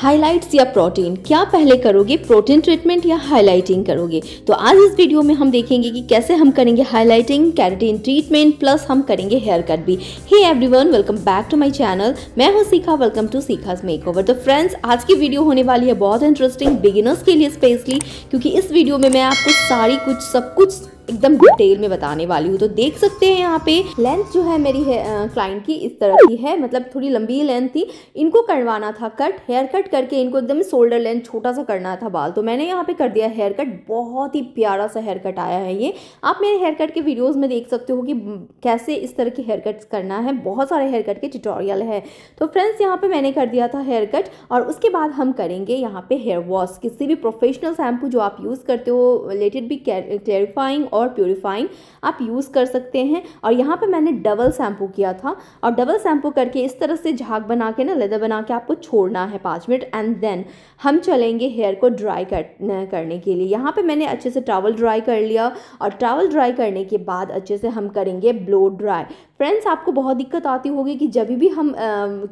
highlights या protein क्या पहले करोगे प्रोटीन ट्रीटमेंट या हाइलाइटिंग करोगे तो आज इस वीडियो में हम देखेंगे कि कैसे हम करेंगे हाइलाइटिंग कैरेटीन ट्रीटमेंट प्लस हम करेंगे हेयर कट भी hey everyone welcome back to my channel मैं हूं सीखा वेलकम टू सीखाज ओवर तो फ्रेंड्स आज की वीडियो होने वाली है बहुत इंटरेस्टिंग बिगिनर्स के लिए स्पेशली क्योंकि इस वीडियो में मैं आपको सारी कुछ सब कुछ एकदम डिटेल में बताने वाली हूँ तो देख सकते हैं यहाँ पे लेंथ जो है मेरी क्लाइंट की इस तरह की है मतलब थोड़ी लंबी लेंथ थी इनको करवाना था कट हेयर कट करके इनको एकदम शोल्डर लेंथ छोटा सा करना था बाल तो मैंने यहाँ पे कर दिया हेयर कट बहुत ही प्यारा सा हेयर कट आया है ये आप मेरे हेयर कट के वीडियोज़ में देख सकते हो कि कैसे इस तरह के हेयर कट करना है बहुत सारे हेयर कट के ट्यूटोरियल है तो फ्रेंड्स यहाँ पर मैंने कर दिया था हेयर कट और उसके बाद हम करेंगे यहाँ पे हेयर वॉश किसी भी प्रोफेशनल शैम्पू जो आप यूज़ करते हो रिलेटेड भी क्लैरिफाइंग और प्योरीफाइंग आप यूज़ कर सकते हैं और यहाँ पर मैंने डबल शैम्पू किया था और डबल शैम्पू करके इस तरह से झाग बना के ना लेदर बना के आपको छोड़ना है पाँच मिनट एंड देन हम चलेंगे हेयर को ड्राई कर, करने के लिए यहाँ पर मैंने अच्छे से टावल ड्राई कर लिया और टावल ड्राई करने के बाद अच्छे से हम करेंगे ब्लो ड्राई फ्रेंड्स आपको बहुत दिक्कत आती होगी कि जब भी हम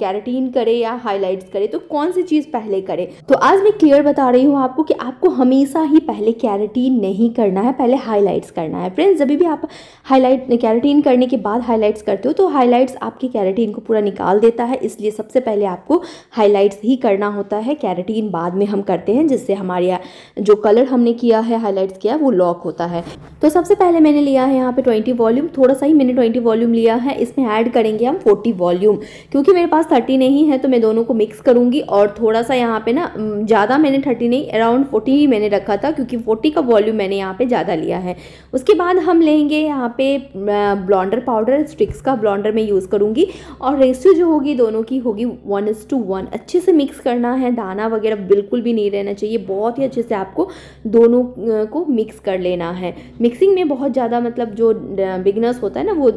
कैरेटीन करें या हाईलाइट्स करें तो कौन सी चीज़ पहले करें तो आज मैं क्लियर बता रही हूँ आपको कि आपको हमेशा ही पहले कैरेटीन नहीं करना है पहले हाईलाइट्स करना है फ्रेंड्स जब भी आप हाईलाइट कैरेटीन करने के बाद हाईलाइट्स करते हो तो हाईलाइट्स आपके कैरेटीन को पूरा निकाल देता है इसलिए सबसे पहले आपको हाईलाइट्स ही करना होता है कैरेटीन बाद में हम करते हैं जिससे हमारे जो कलर हमने किया है हाईलाइट्स किया वो लॉक होता है तो सबसे पहले मैंने लिया है यहाँ पर ट्वेंटी वॉल्यूम थोड़ा सा ही मैंने ट्वेंटी वॉल्यूम लिया है इसमें ऐड करेंगे हम फोर्टी वॉल्यूम क्योंकि मेरे पास थर्टी नहीं है तो मैं दोनों को मिक्स करूंगी और थोड़ा सा यहाँ पे ना ज़्यादा मैंने थर्टी नहीं अराउंड फोर्टी ही मैंने रखा था क्योंकि फोर्टी का वॉल्यूम मैंने यहाँ पर ज़्यादा लिया है उसके बाद हम लेंगे यहाँ पे ब्लॉन्डर पाउडर स्टिक्स का ब्लॉन्डर मैं यूज़ करूँगी और रेस्यू जो होगी दोनों की होगी वन टू वन अच्छे से मिक्स करना है दाना वगैरह बिल्कुल भी नहीं रहना चाहिए बहुत ही अच्छे से आपको दोनों को मिक्स कर लेना है मिक्सिंग में बहुत ज़्यादा मतलब जो बिगनर्स होता है ना वो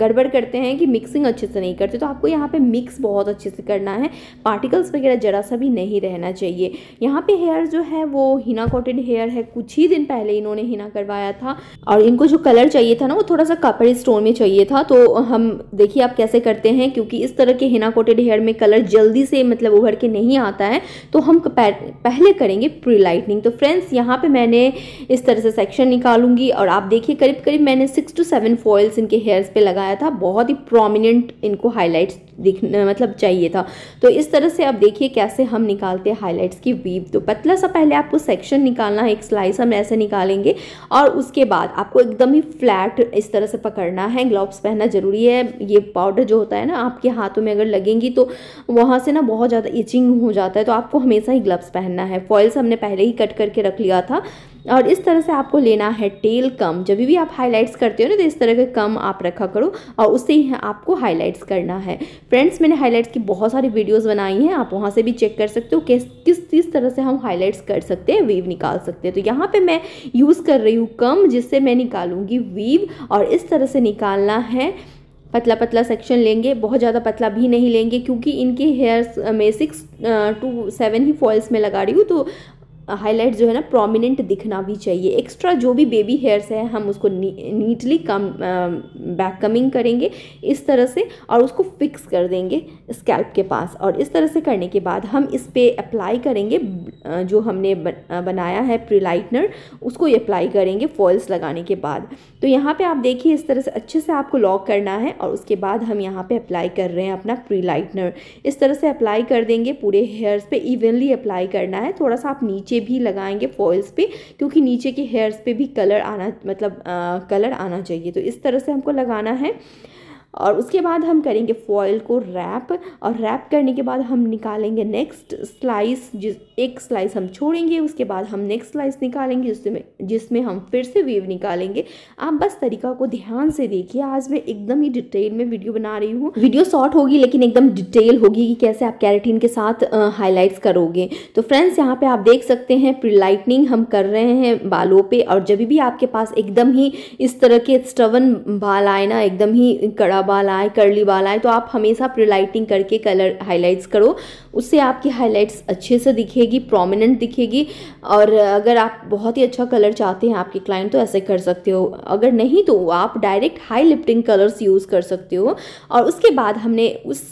गड़बड़ गड़बड़ करते हैं कि मिक्सिंग अच्छे से नहीं करते तो आपको यहाँ पे मिक्स बहुत अच्छे से करना है पार्टिकल्स वगैरह जरा सा भी नहीं रहना चाहिए यहाँ पे हेयर जो है वो हिना कोटेड हेयर है कुछ ही दिन पहले इन्होंने हिना करवाया था और इनको जो कलर चाहिए था ना वो थोड़ा सा कपड़े स्टोन में चाहिए था तो हम देखिए आप कैसे करते हैं क्योंकि इस तरह के हिना कोटेड हेयर में कलर जल्दी से मतलब उभर के नहीं आता है तो हम पहले करेंगे प्री लाइटनिंग तो फ्रेंड्स यहाँ पे मैंने इस तरह से सेक्शन निकालूंगी और आप देखिए करीब करीब मैंने सिक्स टू सेवन फॉइल्स इनके हेयर्स पे लगाया था था बहुत ही प्रोमिनेंट इनको हाईलाइट्स दिखने मतलब चाहिए था तो इस तरह से आप देखिए कैसे हम निकालते हैं हाईलाइट्स की वीप तो पतला सा पहले आपको सेक्शन निकालना है एक स्लाइस हम ऐसे निकालेंगे और उसके बाद आपको एकदम ही फ्लैट इस तरह से पकड़ना है ग्लव्स पहनना ज़रूरी है ये पाउडर जो होता है ना आपके हाथों में अगर लगेंगी तो वहाँ से ना बहुत ज़्यादा इचिंग हो जाता है तो आपको हमेशा ही ग्लव्स पहनना है फॉइल्स हमने पहले ही कट करके रख लिया था और इस तरह से आपको लेना है टेल कम जब भी आप हाईलाइट्स करते हो ना तो इस तरह के कम आप रखा करो और उससे ही आपको हाईलाइट्स करना है फ्रेंड्स मैंने हाईलाइट्स की बहुत सारी वीडियोस बनाई हैं आप वहाँ से भी चेक कर सकते हो किस किस किस तरह से हम हाईलाइट्स कर सकते हैं वीव निकाल सकते हैं तो यहाँ पर मैं यूज़ कर रही हूँ कम जिससे मैं निकालूंगी वीव और इस तरह से निकालना है पतला पतला सेक्शन लेंगे बहुत ज़्यादा पतला भी नहीं लेंगे क्योंकि इनके हेयर्स में सिक्स टू सेवन ही फॉल्स में लगा रही हूँ तो हाईलाइट जो है ना प्रोमिनेंट दिखना भी चाहिए एक्स्ट्रा जो भी बेबी हेयर्स है हम उसको नी, नीटली कम बैक कमिंग करेंगे इस तरह से और उसको फिक्स कर देंगे स्कैल्प के पास और इस तरह से करने के बाद हम इस पर अप्लाई करेंगे जो हमने बनाया है प्रीलाइटनर उसको ये अप्लाई करेंगे फॉल्स लगाने के बाद तो यहाँ पे आप देखिए इस तरह से अच्छे से आपको लॉक करना है और उसके बाद हम यहाँ पे अप्लाई कर रहे हैं अपना प्रीलाइटनर इस तरह से अप्लाई कर देंगे पूरे हेयर्स पे इवनली अप्लाई करना है थोड़ा सा आप नीचे भी लगाएंगे फॉल्स पे क्योंकि नीचे के हेयर्स पर भी कलर आना मतलब आ, कलर आना चाहिए तो इस तरह से हमको लगाना है और उसके बाद हम करेंगे फॉयल को रैप और रैप करने के बाद हम निकालेंगे नेक्स्ट स्लाइस जिस एक स्लाइस हम छोड़ेंगे उसके बाद हम नेक्स्ट स्लाइस निकालेंगे जिसमें जिसमें हम फिर से वेव निकालेंगे आप बस तरीका को ध्यान से देखिए आज मैं एकदम ही डिटेल में वीडियो बना रही हूँ वीडियो शॉर्ट होगी लेकिन एकदम डिटेल होगी कि कैसे आप कैरेटीन के साथ हाईलाइट्स करोगे तो फ्रेंड्स यहाँ पर आप देख सकते हैं प्रीलाइटनिंग हम कर रहे हैं बालों पर और जब भी आपके पास एकदम ही इस तरह के स्टवन बाल आए ना एकदम ही कड़ा बड़ा बाल आए कर्ली बाल आए तो आप हमेशा प्रीलाइटिंग करके कलर हाईलाइट्स करो उससे आपकी हाईलाइट्स अच्छे से दिखेगी प्रोमिनेंट दिखेगी और अगर आप बहुत ही अच्छा कलर चाहते हैं आपके क्लाइंट तो ऐसे कर सकते हो अगर नहीं तो आप direct high lifting colours use कर सकते हो और उसके बाद हमने उस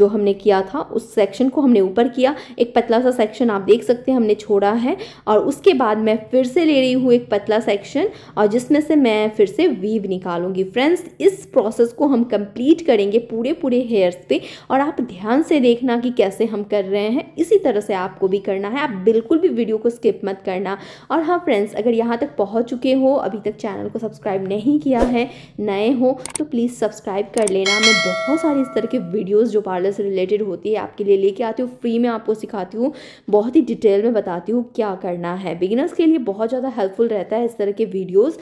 जो हमने किया था उस सेक्शन को हमने ऊपर किया एक पतला सा सेक्शन आप देख सकते हैं हमने छोड़ा है और उसके बाद मैं फिर से ले रही हूँ एक पतला सेक्शन और जिसमें से मैं फिर से वीव निकालूंगी फ्रेंड्स इस प्रोसेस को हम कंप्लीट करेंगे पूरे पूरे हेयर्स पे और आप ध्यान से देखना कि कैसे हम कर रहे हैं इसी तरह से आपको भी करना है आप बिल्कुल भी वीडियो को स्किप मत करना और हाँ फ्रेंड्स अगर यहाँ तक पहुँच चुके हो अभी तक चैनल को सब्सक्राइब नहीं किया है नए हो तो प्लीज़ सब्सक्राइब कर लेना मैं बहुत सारी इस तरह के वीडियोस जो पार्लर से रिलेटेड होती है आपके लिए लेके आती हूँ फ्री में आपको सिखाती हूँ बहुत ही डिटेल में बताती हूँ क्या करना है बिगिनर्स के लिए बहुत ज़्यादा हेल्पफुल रहता है इस तरह के वीडियोज़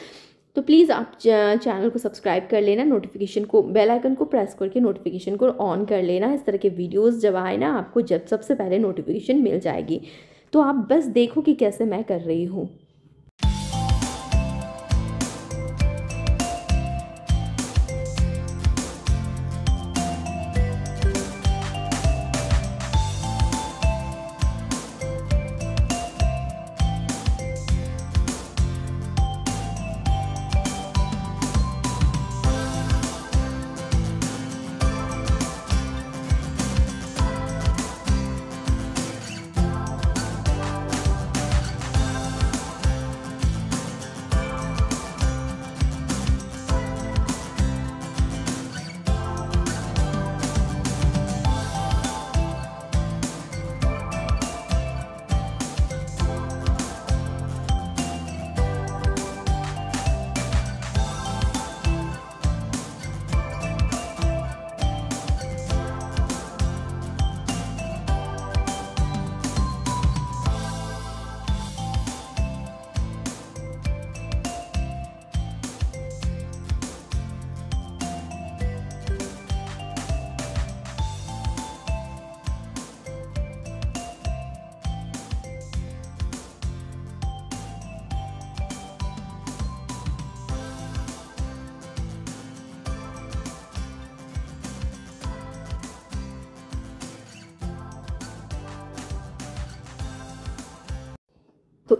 तो प्लीज़ आप चैनल को सब्सक्राइब कर लेना नोटिफिकेशन को बेल आइकन को प्रेस करके नोटिफिकेशन को ऑन कर लेना इस तरह के वीडियोस जब आए ना आपको जब सबसे पहले नोटिफिकेशन मिल जाएगी तो आप बस देखो कि कैसे मैं कर रही हूँ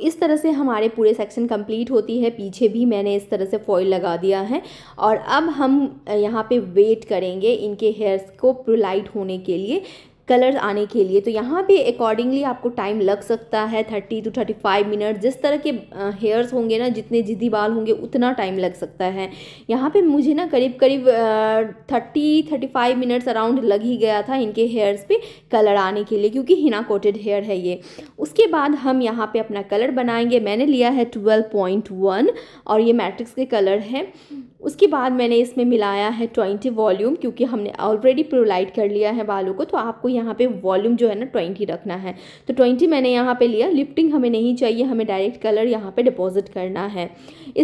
इस तरह से हमारे पूरे सेक्शन कंप्लीट होती है पीछे भी मैंने इस तरह से फॉइल लगा दिया है और अब हम यहाँ पे वेट करेंगे इनके हेयर्स को प्रोलाइट होने के लिए कलर्स आने के लिए तो यहाँ पे अकॉर्डिंगली आपको टाइम लग सकता है thirty to thirty five minute जिस तरह के हेयर्स होंगे ना जितने जिदी बाल होंगे उतना टाइम लग सकता है यहाँ पे मुझे ना करीब करीब thirty thirty five minutes around लग ही गया था इनके हेयर्स पे कलर आने के लिए क्योंकि हिना कोटेड हेयर है ये उसके बाद हम यहाँ पर अपना कलर बनाएंगे मैंने लिया है ट्वेल्व पॉइंट वन और ये मैट्रिक्स के कलर है उसके बाद मैंने इसमें मिलाया है ट्वेंटी वॉल्यूम क्योंकि हमने ऑलरेडी प्रोलाइट कर लिया है बालों को तो आपको यहाँ पे वॉल्यूम जो है ना ट्वेंटी रखना है तो ट्वेंटी मैंने यहाँ पे लिया लिफ्टिंग हमें नहीं चाहिए हमें डायरेक्ट कलर यहाँ पे डिपॉजिट करना है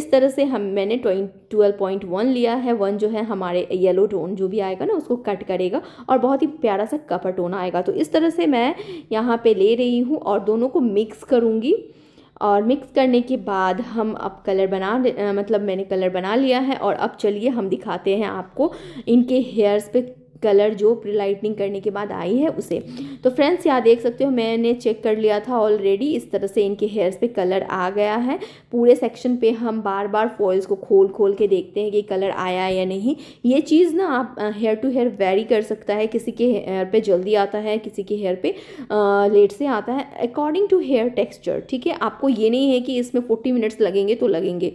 इस तरह से हम मैंने ट्वेल्व पॉइंट वन लिया है वन जो है हमारे येलो टोन जो भी आएगा ना उसको कट करेगा और बहुत ही प्यारा सा कपर टोन आएगा तो इस तरह से मैं यहाँ पर ले रही हूँ और दोनों को मिक्स करूँगी और मिक्स करने के बाद हम अब कलर बना मतलब मैंने कलर बना लिया है और अब चलिए हम दिखाते हैं आपको इनके हेयर्स पे कलर जो प्री लाइटनिंग करने के बाद आई है उसे तो फ्रेंड्स यहाँ देख सकते हो मैंने चेक कर लिया था ऑलरेडी इस तरह से इनके हेयर्स पे कलर आ गया है पूरे सेक्शन पे हम बार बार फॉल्स को खोल खोल के देखते हैं कि कलर आया या नहीं ये चीज़ ना आप हेयर टू हेयर वेरी कर सकता है किसी के हेयर पर जल्दी आता है किसी के हेयर पर लेट से आता है अकॉर्डिंग टू हेयर टेक्स्चर ठीक है आपको ये नहीं है कि इसमें फोर्टी मिनट्स लगेंगे तो लगेंगे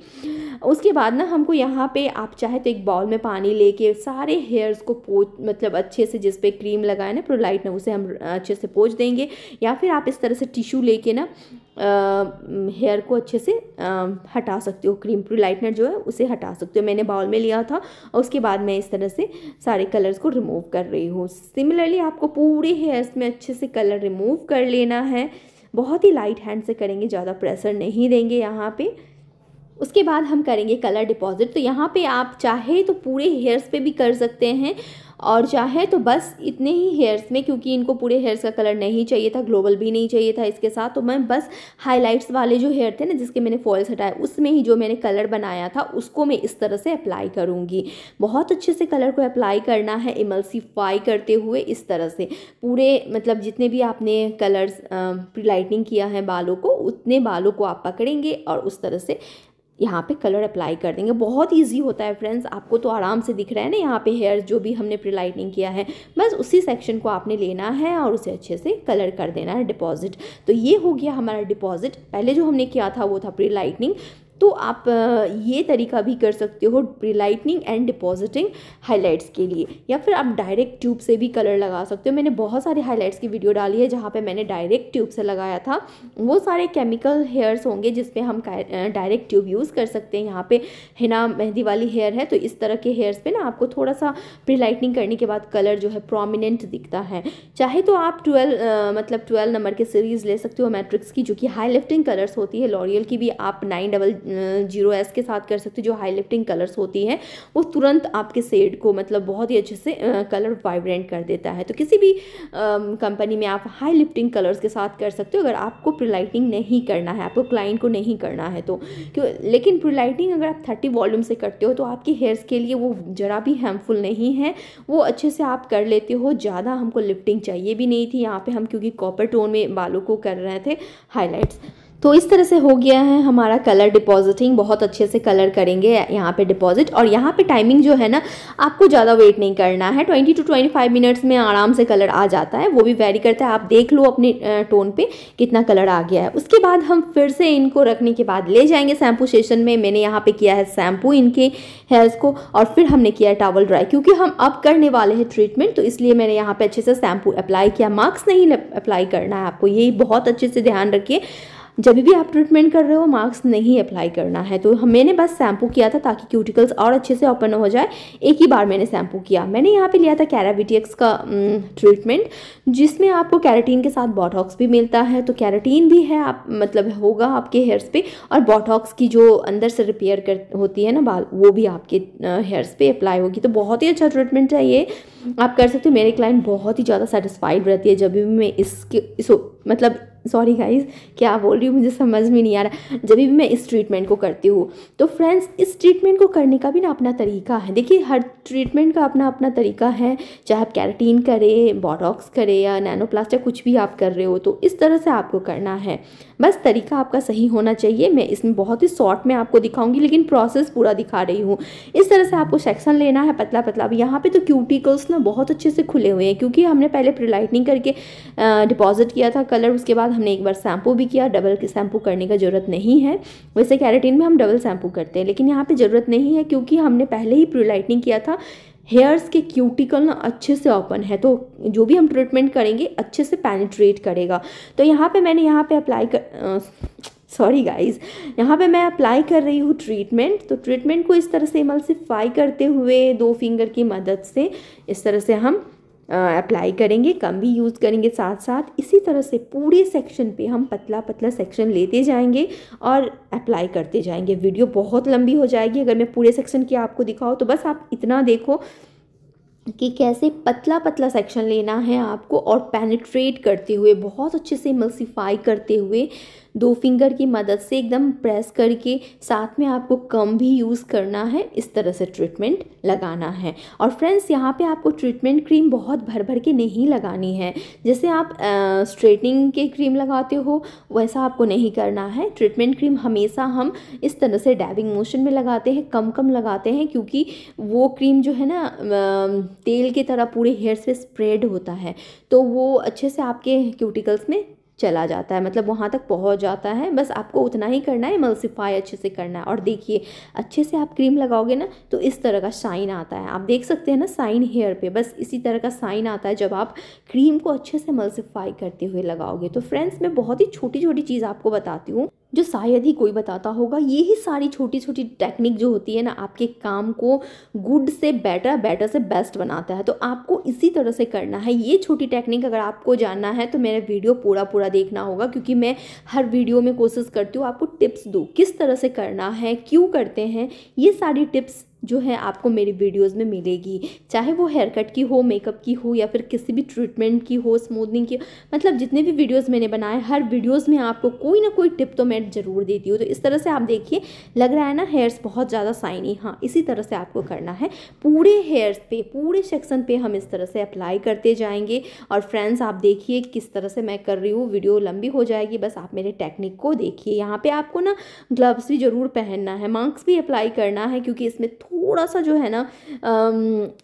उसके बाद ना हमको यहाँ पे आप चाहे तो एक बाउल में पानी लेके सारे हेयर्स को पोच मतलब अच्छे से जिस पे क्रीम लगाए ना प्रोलाइट ना उसे हम अच्छे से पोच देंगे या फिर आप इस तरह से टिश्यू लेके ना हेयर को अच्छे से आ, हटा सकते हो क्रीम लाइटनर जो है उसे हटा सकते हो मैंने बाउल में लिया था और उसके बाद मैं इस तरह से सारे कलर्स को रिमूव कर रही हूँ सिमिलरली आपको पूरे हेयर्स में अच्छे से कलर रिमूव कर लेना है बहुत ही लाइट हैंड से करेंगे ज़्यादा प्रेशर नहीं देंगे यहाँ पे उसके बाद हम करेंगे कलर डिपॉजिट तो यहाँ पे आप चाहे तो पूरे हेयर्स पे भी कर सकते हैं और चाहे तो बस इतने ही हेयर्स में क्योंकि इनको पूरे हेयर्स का कलर नहीं चाहिए था ग्लोबल भी नहीं चाहिए था इसके साथ तो मैं बस हाईलाइट्स वाले जो हेयर थे ना जिसके मैंने फॉल्स हटाए उसमें ही जो मैंने कलर बनाया था उसको मैं इस तरह से अप्लाई करूँगी बहुत अच्छे से कलर को अप्लाई करना है इमल्सीफाई करते हुए इस तरह से पूरे मतलब जितने भी आपने कलर्स प्री लाइटनिंग किया है बालों को उतने बालों को आप पकड़ेंगे और उस तरह से यहाँ पे कलर अप्लाई कर देंगे बहुत इजी होता है फ्रेंड्स आपको तो आराम से दिख रहा है ना यहाँ पे हेयर जो भी हमने प्री लाइटनिंग किया है बस उसी सेक्शन को आपने लेना है और उसे अच्छे से कलर कर देना है डिपॉजिट तो ये हो गया हमारा डिपॉजिट पहले जो हमने किया था वो था प्री लाइटनिंग तो आप ये तरीका भी कर सकते हो pre lightening and depositing highlights के लिए या फिर आप डायरेक्ट ट्यूब से भी कलर लगा सकते हो मैंने बहुत सारे हाईलाइट्स की वीडियो डाली है जहाँ पे मैंने डायरेक्ट ट्यूब से लगाया था वो सारे केमिकल हेयर्स होंगे जिसपे हम डायरेक्ट ट्यूब यूज़ कर सकते हैं यहाँ पे हिना मेहंदी वाली हेयर है तो इस तरह के हेयर्स पे ना आपको थोड़ा सा प्री करने के बाद कलर जो है प्रोमिनेंट दिखता है चाहे तो आप ट्वेल्व मतलब ट्वेल्व नंबर के सीरीज़ ले सकते हो मैट्रिक्स की जो कि हाई लिफ्टिंग कलर्स होती है लॉरियल की भी आप नाइन डबल जीरो एस के साथ कर सकते हो जो हाई लिफ्टिंग कलर्स होती है वो तुरंत आपके सेड को मतलब बहुत ही अच्छे से कलर वाइब्रेंट कर देता है तो किसी भी कंपनी में आप हाई लिफ्टिंग कलर्स के साथ कर सकते हो अगर आपको प्रीलाइटिंग नहीं करना है आपको क्लाइंट को नहीं करना है तो क्यों लेकिन प्रीलाइटिंग अगर आप थर्टी वॉल्यूम से करते हो तो आपके हेयर्स के लिए वो ज़रा भी हेम्पफुल नहीं है वो अच्छे से आप कर लेते हो ज़्यादा हमको लिफ्टिंग चाहिए भी नहीं थी यहाँ पे हम क्योंकि कॉपर टोन में बालों को कर रहे थे हाइलाइट्स तो इस तरह से हो गया है हमारा कलर डिपॉजिटिंग बहुत अच्छे से कलर करेंगे यहाँ पे डिपॉजिट और यहाँ पे टाइमिंग जो है ना आपको ज़्यादा वेट नहीं करना है 20 टू 25 मिनट्स में आराम से कलर आ जाता है वो भी वेरी करता है आप देख लो अपने टोन पे कितना कलर आ गया है उसके बाद हम फिर से इनको रखने के बाद ले जाएंगे शैम्पू सेशन में मैंने यहाँ पर किया है शैम्पू इनके हेयर्स को और फिर हमने किया है टावल ड्राई क्योंकि हम अब करने वाले हैं ट्रीटमेंट तो इसलिए मैंने यहाँ पर अच्छे से शैम्पू अप्लाई किया मास्क नहीं अप्लाई करना है आपको यही बहुत अच्छे से ध्यान रखिए जब भी आप ट्रीटमेंट कर रहे हो मास्क नहीं अप्लाई करना है तो मैंने बस शैम्पू किया था ताकि क्यूटिकल्स और अच्छे से ओपन हो जाए एक ही बार मैंने शैम्पू किया मैंने यहाँ पे लिया था कैराबिटिक्स का ट्रीटमेंट जिसमें आपको कैरेटीन के साथ बॉटॉक्स भी मिलता है तो कैरेटीन भी है आप मतलब होगा आपके हेयर्स पे और बॉटॉक्स की जो अंदर से रिपेयर कर होती है ना बाल वो भी आपके हेयर्स पे अप्लाई होगी तो बहुत ही अच्छा ट्रीटमेंट है ये आप कर सकते हो मेरे क्लाइंट बहुत ही ज़्यादा सेटिस्फाइड रहती है जब भी मैं इसके इस मतलब सॉरी गाइज क्या बोल रही हूँ मुझे समझ में नहीं आ रहा जब भी मैं इस ट्रीटमेंट को करती हूँ तो फ्रेंड्स इस ट्रीटमेंट को करने का भी ना अपना तरीका है देखिए हर ट्रीटमेंट का अपना अपना तरीका है चाहे आप कैरेटीन करें बॉडॉक्स करें या नैनोप्लास्ट कुछ भी आप कर रहे हो तो इस तरह से आपको करना है बस तरीका आपका सही होना चाहिए मैं इसमें बहुत ही शॉर्ट में आपको दिखाऊंगी लेकिन प्रोसेस पूरा दिखा रही हूँ इस तरह से आपको सेक्शन लेना है पतला पतला अब यहाँ पे तो क्यूटिकल्स ना बहुत अच्छे से खुले हुए हैं क्योंकि हमने पहले प्रीलाइटनिंग करके डिपॉजिट किया था कलर उसके बाद हमने एक बार शैम्पू भी किया डबल के शैम्पू करने का ज़रूरत नहीं है वैसे कैरेटीन में हम डबल शैम्पू करते हैं लेकिन यहाँ पर ज़रूरत नहीं है क्योंकि हमने पहले ही प्रीलाइटनिंग किया था हेयर्स के क्यूटिकल ना अच्छे से ओपन है तो जो भी हम ट्रीटमेंट करेंगे अच्छे से पैनिट्रेट करेगा तो यहाँ पे मैंने यहाँ पे अप्लाई कर सॉरी गाइस यहाँ पे मैं अप्लाई कर रही हूँ ट्रीटमेंट तो ट्रीटमेंट को इस तरह से मल्सिफाई करते हुए दो फिंगर की मदद से इस तरह से हम अप्लाई करेंगे कम भी यूज़ करेंगे साथ साथ इसी तरह से पूरे सेक्शन पे हम पतला पतला सेक्शन लेते जाएंगे और अप्लाई करते जाएंगे वीडियो बहुत लंबी हो जाएगी अगर मैं पूरे सेक्शन की आपको दिखाऊँ तो बस आप इतना देखो कि कैसे पतला पतला सेक्शन लेना है आपको और पेनिट्रेट करते हुए बहुत अच्छे से मल्सीफाई करते हुए दो फिंगर की मदद से एकदम प्रेस करके साथ में आपको कम भी यूज़ करना है इस तरह से ट्रीटमेंट लगाना है और फ्रेंड्स यहाँ पे आपको ट्रीटमेंट क्रीम बहुत भर भर के नहीं लगानी है जैसे आप स्ट्रेटनिंग के क्रीम लगाते हो वैसा आपको नहीं करना है ट्रीटमेंट क्रीम हमेशा हम इस तरह से डैबिंग मोशन में लगाते हैं कम कम लगाते हैं क्योंकि वो क्रीम जो है ना तेल की तरह पूरे हेयर से स्प्रेड होता है तो वो अच्छे से आपके क्यूटिकल्स में चला जाता है मतलब वहाँ तक पहुँच जाता है बस आपको उतना ही करना है मल्सीफाई अच्छे से करना है और देखिए अच्छे से आप क्रीम लगाओगे ना तो इस तरह का शाइन आता है आप देख सकते हैं ना साइन हेयर पे बस इसी तरह का साइन आता है जब आप क्रीम को अच्छे से मल्सीफाई करते हुए लगाओगे तो फ्रेंड्स मैं बहुत ही छोटी छोटी चीज़ आपको बताती हूँ जो शायद ही कोई बताता होगा यही सारी छोटी छोटी टेक्निक जो होती है ना आपके काम को गुड से बेटर बेटर से बेस्ट बनाता है तो आपको इसी तरह से करना है ये छोटी टेक्निक अगर आपको जानना है तो मेरा वीडियो पूरा पूरा देखना होगा क्योंकि मैं हर वीडियो में कोशिश करती हूँ आपको टिप्स दूँ किस तरह से करना है क्यों करते हैं ये सारी टिप्स जो है आपको मेरी वीडियोस में मिलेगी चाहे वो हेयर कट की हो मेकअप की हो या फिर किसी भी ट्रीटमेंट की हो स्मूदनिंग की हो मतलब जितने भी वीडियोस मैंने बनाए हर वीडियोस में आपको कोई ना कोई टिप तो मैं ज़रूर देती हूँ तो इस तरह से आप देखिए लग रहा है ना हेयर्स बहुत ज़्यादा साइनी हाँ इसी तरह से आपको करना है पूरे हेयर्स पे पूरे सेक्शन पर हम इस तरह से अप्लाई करते जाएंगे और फ्रेंड्स आप देखिए किस तरह से मैं कर रही हूँ वीडियो लंबी हो जाएगी बस आप मेरे टेक्निक को देखिए यहाँ पर आपको ना ग्लव्स भी ज़रूर पहनना है मास्क भी अप्लाई करना है क्योंकि इसमें थोड़ा थोड़ा सा जो है ना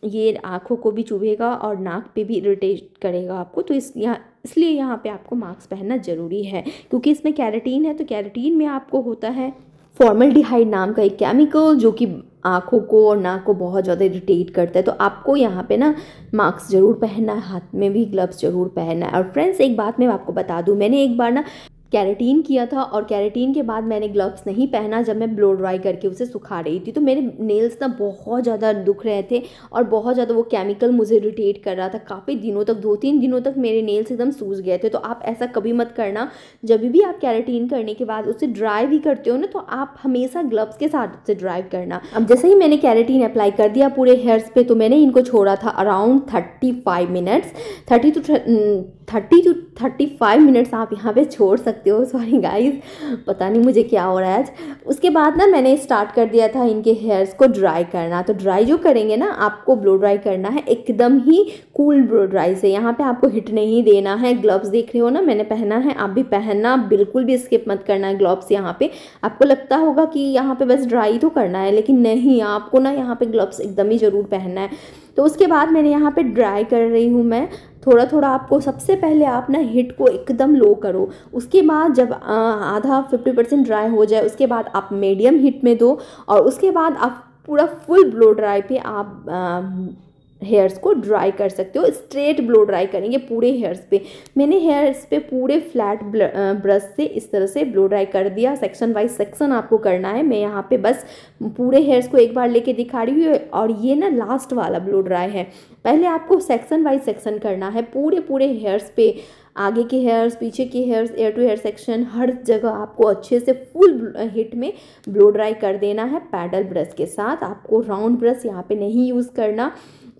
ये आँखों को भी चुभेगा और नाक पे भी इरिटेट करेगा आपको तो इस यहाँ इसलिए यहाँ पे आपको मास्क पहनना ज़रूरी है क्योंकि इसमें कैरेटीन है तो कैरेटीन में आपको होता है फॉर्मलडिहाइड नाम का एक केमिकल जो कि आँखों को और नाक को बहुत ज़्यादा इरिटेट करता है तो आपको यहाँ पे ना मास्क ज़रूर पहनना है हाथ में भी ग्लव्स ज़रूर पहनना है और फ्रेंड्स एक बात मैं आपको बता दूँ मैंने एक बार ना कैरेटीन किया था और कैरेटीन के बाद मैंने ग्लव्स नहीं पहना जब मैं ब्लो ड्राई करके उसे सुखा रही थी तो मेरे नेल्स ना बहुत ज़्यादा दुख रहे थे और बहुत ज़्यादा वो केमिकल मुझे इरिटेट कर रहा था काफ़ी दिनों तक दो तीन दिनों तक मेरे नेल्स एकदम सूज गए थे तो आप ऐसा कभी मत करना जब भी आप कैरेटीन करने के बाद उसे ड्राई भी करते हो ना तो आप हमेशा ग्लव्स के साथ उसे ड्राइव करना अब जैसे ही मैंने कैरेटीन अप्लाई कर दिया पूरे हेयर्स पर तो मैंने इनको छोड़ा था around thirty five minutes thirty to thirty to thirty five minutes आप यहाँ पर छोड़ सकते सकते हो सॉरी गाइस पता नहीं मुझे क्या हो रहा है आज उसके बाद ना मैंने स्टार्ट कर दिया था इनके हेयर्स को ड्राई करना तो ड्राई जो करेंगे ना आपको ब्लो ड्राई करना है एकदम ही कूल ब्लो ड्राई से यहाँ पे आपको हिट नहीं देना है ग्लव्स देख रहे हो ना मैंने पहना है आप भी पहनना बिल्कुल भी स्किप मत करना है ग्लव्स यहाँ पे आपको लगता होगा कि यहाँ पे बस ड्राई तो करना है लेकिन नहीं आपको ना यहाँ पे ग्लव्स एकदम ही ज़रूर पहनना है तो उसके बाद मैंने यहाँ पे ड्राई कर रही हूँ मैं थोड़ा थोड़ा आपको सबसे पहले आप ना हिट को एकदम लो करो उसके बाद जब आधा फिफ्टी परसेंट ड्राई हो जाए उसके बाद आप मीडियम हीट में दो और उसके बाद आप पूरा फुल ब्लो ड्राई पे आप आ, हेयर्स को ड्राई कर सकते हो स्ट्रेट ब्लो ड्राई करेंगे पूरे हेयर्स पे मैंने हेयर्स पे पूरे फ्लैट ब्रश से इस तरह से ब्लो ड्राई कर दिया सेक्शन वाइज सेक्शन आपको करना है मैं यहाँ पे बस पूरे हेयर्स को एक बार लेके दिखा रही हूँ और ये ना लास्ट वाला ब्लो ड्राई है पहले आपको सेक्शन वाइज सेक्शन करना है पूरे पूरे हेयर्स पे आगे के हेयर्स पीछे के hairs air to air section हर जगह आपको अच्छे से फुल हिट में ब्लो ड्राई कर देना है पैडल ब्रश के साथ आपको राउंड ब्रश यहाँ पे नहीं यूज़ करना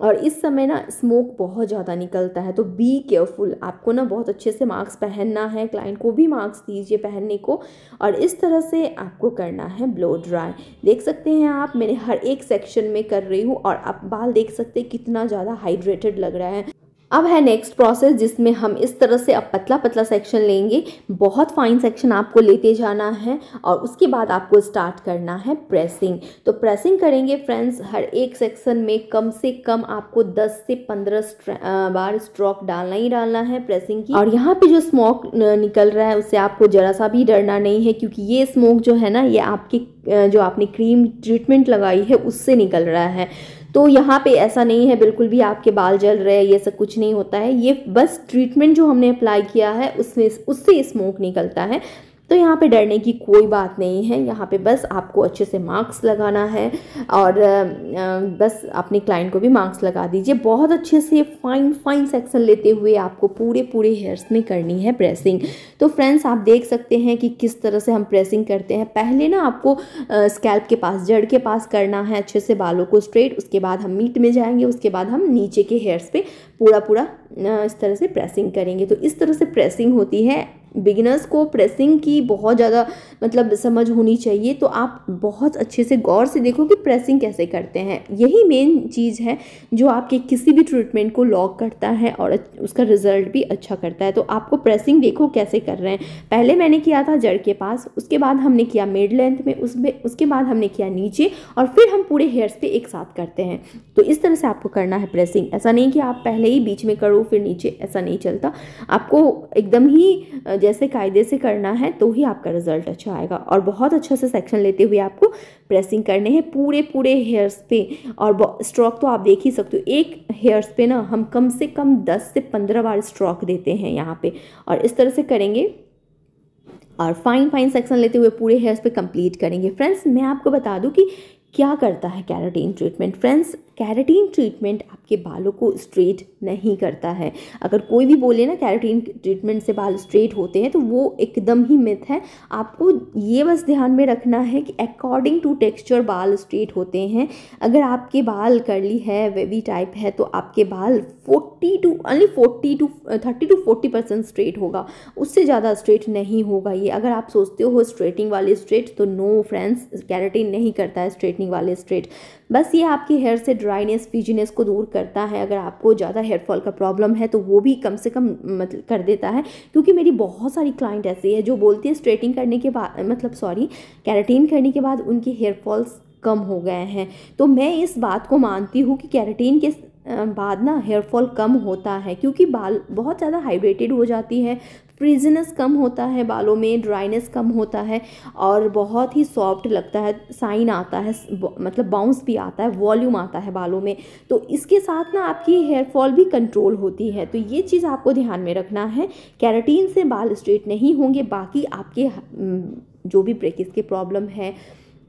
और इस समय ना स्मोक बहुत ज़्यादा निकलता है तो बी केयरफुल आपको ना बहुत अच्छे से मास्क पहनना है क्लाइंट को भी मास्क दीजिए पहनने को और इस तरह से आपको करना है ब्लो ड्राई देख सकते हैं आप मैंने हर एक सेक्शन में कर रही हूँ और आप बाल देख सकते हैं कितना ज़्यादा हाइड्रेटेड लग रहा है अब है नेक्स्ट प्रोसेस जिसमें हम इस तरह से अब पतला पतला सेक्शन लेंगे बहुत फाइन सेक्शन आपको लेते जाना है और उसके बाद आपको स्टार्ट करना है प्रेसिंग तो प्रेसिंग करेंगे फ्रेंड्स हर एक सेक्शन में कम से कम आपको 10 से 15 बार स्ट्रोक डालना ही डालना है प्रेसिंग की और यहाँ पे जो स्मोक निकल रहा है उससे आपको जरा सा भी डरना नहीं है क्योंकि ये स्मोक जो है ना ये आपकी जो आपने क्रीम ट्रीटमेंट लगाई है उससे निकल रहा है तो यहाँ पे ऐसा नहीं है बिल्कुल भी आपके बाल जल रहे ये सब कुछ नहीं होता है ये बस ट्रीटमेंट जो हमने अप्लाई किया है उसमें उससे स्मोक निकलता है तो यहाँ पे डरने की कोई बात नहीं है यहाँ पे बस आपको अच्छे से मार्क्स लगाना है और बस अपने क्लाइंट को भी मार्क्स लगा दीजिए बहुत अच्छे से फाइन फाइन सेक्शन लेते हुए आपको पूरे पूरे हेयर्स में करनी है प्रेसिंग तो फ्रेंड्स आप देख सकते हैं कि किस तरह से हम प्रेसिंग करते हैं पहले ना आपको स्कैल्प के पास जड़ के पास करना है अच्छे से बालों को स्ट्रेट उसके बाद हम मीट में जाएंगे उसके बाद हम नीचे के हेयर्स पे पूरा पूरा इस तरह से प्रेसिंग करेंगे तो इस तरह से प्रेसिंग होती है बिगिनर्स को प्रेसिंग की बहुत ज़्यादा मतलब समझ होनी चाहिए तो आप बहुत अच्छे से गौर से देखो कि प्रेसिंग कैसे करते हैं यही मेन चीज़ है जो आपके किसी भी ट्रीटमेंट को लॉक करता है और उसका रिजल्ट भी अच्छा करता है तो आपको प्रेसिंग देखो कैसे कर रहे हैं पहले मैंने किया था जड़ के पास उसके बाद हमने किया मिड लेंथ में उसमें उसके बाद हमने किया नीचे और फिर हम पूरे हेयर्स पर एक साथ करते हैं तो इस तरह से आपको करना है प्रेसिंग ऐसा नहीं कि आप पहले ही बीच में करो फिर नीचे ऐसा नहीं चलता आपको एकदम ही जैसे कायदे से करना है तो ही आपका रिजल्ट अच्छा आएगा और बहुत अच्छा से सेक्शन लेते हुए आपको प्रेसिंग करने हैं पूरे पूरे हेयर्स पे और स्ट्रोक तो आप देख ही सकते हो एक हेयर्स पे ना हम कम से कम दस से पंद्रह बार स्ट्रोक देते हैं यहाँ पे और इस तरह से करेंगे और फाइन फाइन सेक्शन लेते हुए पूरे हेयर्स पे कंप्लीट करेंगे फ्रेंड्स मैं आपको बता दूँ कि क्या करता है keratin treatment friends keratin treatment आपके बालों को स्ट्रेट नहीं करता है अगर कोई भी बोले ना कैरेटीन ट्रीटमेंट से बाल स्ट्रेट होते हैं तो वो एकदम ही मिथ है आपको ये बस ध्यान में रखना है कि अकॉर्डिंग टू टेक्स्चर बाल स्ट्रेट होते हैं अगर आपके बाल करली है वेवी टाइप है तो आपके बाल forty to only forty to thirty two forty percent straight होगा उससे ज़्यादा स्ट्रेट नहीं होगा ये अगर आप सोचते हो स्ट्रेटिंग वाले स्ट्रेट तो नो फ्रेंड्स कैरेटीन नहीं करता है स्ट्रेटनिंग वाले स्ट्रेट बस ये आपके हेयर से ड्राइनेस फिजीनेस को दूर करता है अगर आपको ज़्यादा हेयर फॉल का प्रॉब्लम है तो वो भी कम से कम मतलब कर देता है क्योंकि मेरी बहुत सारी क्लाइंट ऐसी है जो बोलती है स्ट्रेटिंग करने के बाद मतलब सॉरी कैरेटीन करने के बाद उनके हेयर फॉल्स कम हो गए हैं तो मैं इस बात को मानती हूँ कि कैरेटीन के बाद ना हेयर फॉल कम होता है क्योंकि बाल बहुत ज़्यादा हाइड्रेटेड हो जाती है फ्रीजीनेस कम होता है बालों में ड्राइनेस कम होता है और बहुत ही सॉफ्ट लगता है साइन आता है मतलब बाउंस भी आता है वॉल्यूम आता है बालों में तो इसके साथ ना आपकी हेयर फॉल भी कंट्रोल होती है तो ये चीज़ आपको ध्यान में रखना है कैरेटीन से बाल स्ट्रेट नहीं होंगे बाकी आपके जो भी ब्रेकिस के प्रॉब्लम है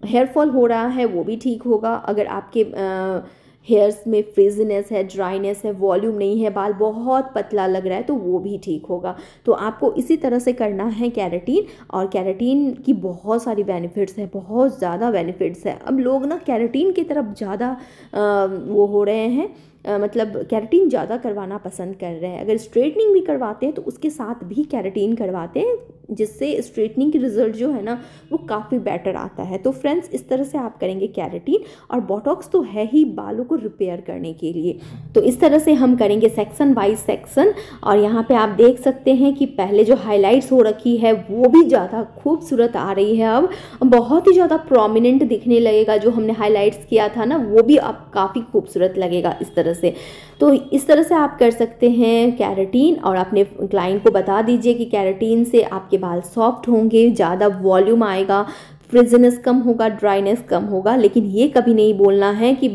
हेयर फॉल हो रहा है वो भी ठीक होगा अगर आपके आ, हेयर्स में फ्रिजनेस है ड्राइनेस है वॉल्यूम नहीं है बाल बहुत पतला लग रहा है तो वो भी ठीक होगा तो आपको इसी तरह से करना है कैरेटीन और कैरेटीन की बहुत सारी बेनिफिट्स है बहुत ज़्यादा बेनिफिट्स है अब लोग ना कैरेटीन की तरफ ज़्यादा वो हो रहे हैं मतलब कैरेटीन ज़्यादा करवाना पसंद कर रहे हैं अगर स्ट्रेटनिंग भी करवाते हैं तो उसके साथ भी कैरेटीन करवाते हैं जिससे स्ट्रेटनिंग की रिज़ल्ट जो है ना वो काफ़ी बेटर आता है तो फ्रेंड्स इस तरह से आप करेंगे कैरेटीन और बोटॉक्स तो है ही बालों को रिपेयर करने के लिए तो इस तरह से हम करेंगे सेक्शन वाइज सेक्शन और यहाँ पे आप देख सकते हैं कि पहले जो हाइलाइट्स हो रखी है वो भी ज़्यादा खूबसूरत आ रही है अब बहुत ही ज़्यादा प्रोमिनेंट दिखने लगेगा जो हमने हाईलाइट्स किया था ना वो भी अब काफ़ी खूबसूरत लगेगा इस तरह से तो इस तरह से आप कर सकते हैं कैरेटीन और अपने क्लाइंट को बता दीजिए कि कैरेटीन से आपके बाल सॉफ्ट होंगे ज़्यादा वॉल्यूम आएगा फ्रिजनेस कम होगा ड्राइनेस कम होगा लेकिन ये कभी नहीं बोलना है कि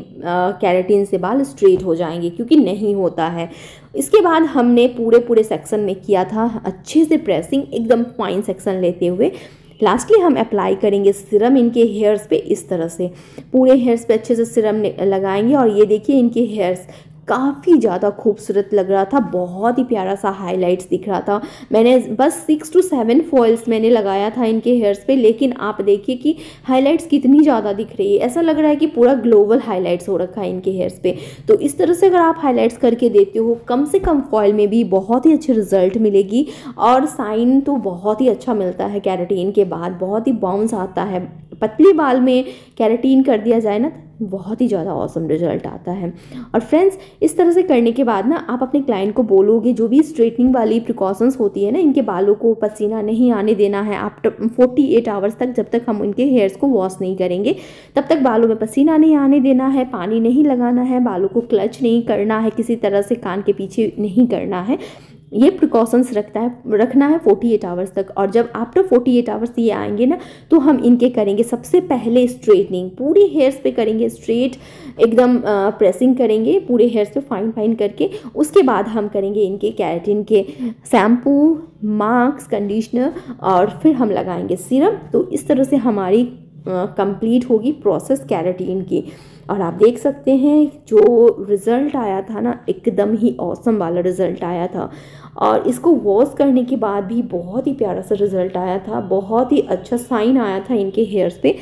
कैरेटीन से बाल स्ट्रेट हो जाएंगे क्योंकि नहीं होता है इसके बाद हमने पूरे पूरे सेक्शन में किया था अच्छे से प्रेसिंग एकदम फाइन सेक्शन लेते हुए लास्टली हम अप्लाई करेंगे सिरम इनके हेयर्स पे इस तरह से पूरे हेयर्स पे अच्छे से सिरम लगाएंगे और ये देखिए इनके हेयर्स काफ़ी ज़्यादा खूबसूरत लग रहा था बहुत ही प्यारा सा हाइलाइट्स दिख रहा था मैंने बस सिक्स टू सेवन फॉल्स मैंने लगाया था इनके हेयर्स पे लेकिन आप देखिए कि हाइलाइट्स कितनी ज़्यादा दिख रही है ऐसा लग रहा है कि पूरा ग्लोबल हाईलाइट्स हो रखा है इनके हेयर्स पे तो इस तरह से अगर आप हाईलाइट्स करके देते हो कम से कम फॉल में भी बहुत ही अच्छी रिजल्ट मिलेगी और साइन तो बहुत ही अच्छा मिलता है कैरेटीन के बाद बहुत ही बाउंस आता है पतली बाल में कैरेटीन कर दिया जाए ना बहुत ही ज़्यादा औसम रिजल्ट आता है और फ्रेंड्स इस तरह से करने के बाद ना आप अपने क्लाइंट को बोलोगे जो भी स्ट्रेटनिंग वाली प्रिकॉशंस होती है ना इनके बालों को पसीना नहीं आने देना है आप फोर्टी एट आवर्स तक जब तक हम इनके हेयर्स को वॉश नहीं करेंगे तब तक बालों में पसीना नहीं आने देना है पानी नहीं लगाना है बालों को क्लच नहीं करना है किसी तरह से कान के पीछे नहीं करना है ये प्रिकॉशंस रखता है रखना है फोर्टी एट आवर्स तक और जब आफ्टर फोर्टी एट आवर्स ये आएंगे ना तो हम इनके करेंगे सबसे पहले स्ट्रेटनिंग पूरे हेयर्स पे करेंगे स्ट्रेट एकदम प्रेसिंग करेंगे पूरे हेयर्स पे फाइन फाइन करके उसके बाद हम करेंगे इनके कैरेटिन के शैम्पू मास्क कंडीशनर और फिर हम लगाएंगे सिरप तो इस तरह से हमारी कंप्लीट होगी प्रोसेस कैरेटीन की और आप देख सकते हैं जो रिज़ल्ट आया था ना एकदम ही औसम वाला रिज़ल्ट आया था और इसको वॉश करने के बाद भी बहुत ही प्यारा सा रिज़ल्ट आया था बहुत ही अच्छा साइन आया था इनके हेयर्स पे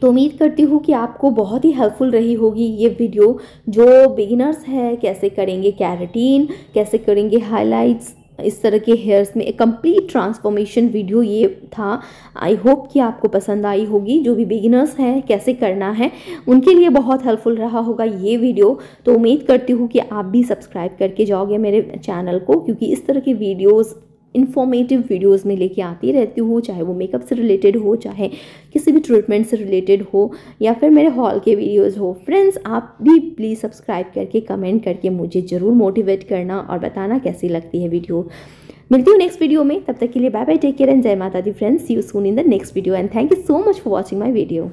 तो उम्मीद करती हूँ कि आपको बहुत ही हेल्पफुल रही होगी ये वीडियो जो बिगिनर्स है कैसे करेंगे कैरेटीन कैसे करेंगे हाइलाइट्स इस तरह के हेयर्स में एक कंप्लीट ट्रांसफॉर्मेशन वीडियो ये था आई होप कि आपको पसंद आई होगी जो भी बिगिनर्स हैं कैसे करना है उनके लिए बहुत हेल्पफुल रहा होगा ये वीडियो तो उम्मीद करती हूँ कि आप भी सब्सक्राइब करके जाओगे मेरे चैनल को क्योंकि इस तरह के वीडियोज़ इन्फॉर्मेटिव वीडियोस में लेके आती रहती हूँ चाहे वो मेकअप से रिलेटेड हो चाहे किसी भी ट्रीटमेंट से रिलेटेड हो या फिर मेरे हॉल के वीडियोस हो फ्रेंड्स आप भी प्लीज़ सब्सक्राइब करके कमेंट करके मुझे ज़रूर मोटिवेट करना और बताना कैसी लगती है वीडियो मिलती हूँ नेक्स्ट वीडियो में तब तक के लिए bye bye take care and जय माता दी friends you soon in the next video and thank you so much for watching my video